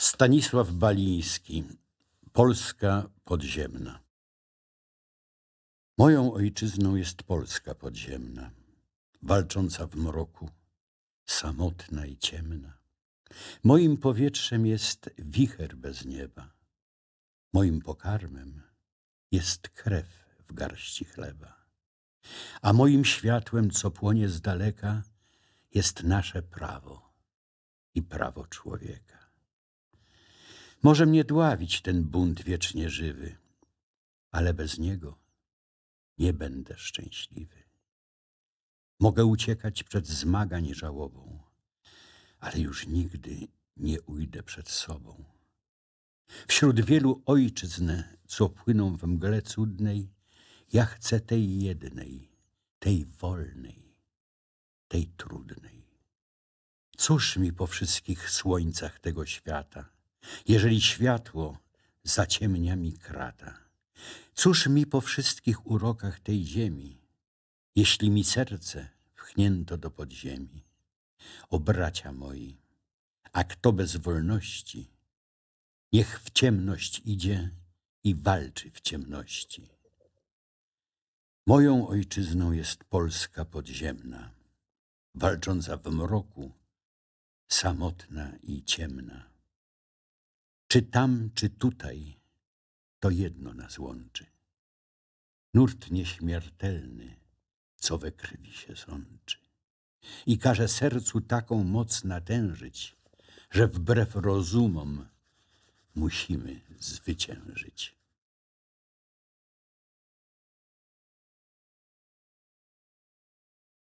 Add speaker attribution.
Speaker 1: Stanisław Baliński Polska podziemna Moją ojczyzną jest Polska podziemna, walcząca w mroku, samotna i ciemna. Moim powietrzem jest wicher bez nieba, moim pokarmem jest krew w garści chleba, a moim światłem, co płonie z daleka, jest nasze prawo i prawo człowieka. Może mnie dławić ten bunt wiecznie żywy, ale bez niego nie będę szczęśliwy. Mogę uciekać przed zmagań żałobą, ale już nigdy nie ujdę przed sobą. Wśród wielu ojczyzn, co płyną w mgle cudnej, ja chcę tej jednej, tej wolnej, tej trudnej. Cóż mi po wszystkich słońcach tego świata? jeżeli światło zaciemnia mi krata. Cóż mi po wszystkich urokach tej ziemi, jeśli mi serce wchnięto do podziemi? O bracia moi, a kto bez wolności, niech w ciemność idzie i walczy w ciemności. Moją ojczyzną jest Polska podziemna, walcząca w mroku, samotna i ciemna. Czy tam, czy tutaj, to jedno nas łączy. Nurt nieśmiertelny, co we krwi się sączy. I każe sercu taką moc natężyć, że wbrew rozumom musimy zwyciężyć.